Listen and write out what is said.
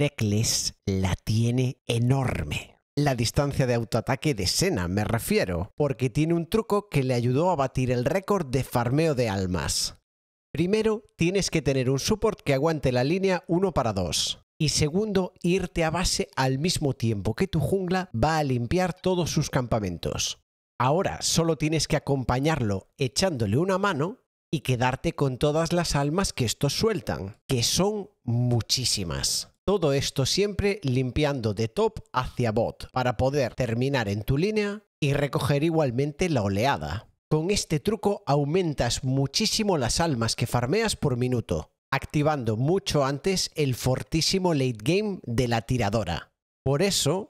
Heracles la tiene enorme. La distancia de autoataque de Sena, me refiero, porque tiene un truco que le ayudó a batir el récord de farmeo de almas. Primero, tienes que tener un support que aguante la línea 1 para 2. Y segundo, irte a base al mismo tiempo que tu jungla va a limpiar todos sus campamentos. Ahora solo tienes que acompañarlo echándole una mano y quedarte con todas las almas que estos sueltan, que son muchísimas. Todo esto siempre limpiando de top hacia bot para poder terminar en tu línea y recoger igualmente la oleada. Con este truco aumentas muchísimo las almas que farmeas por minuto, activando mucho antes el fortísimo late game de la tiradora. Por eso,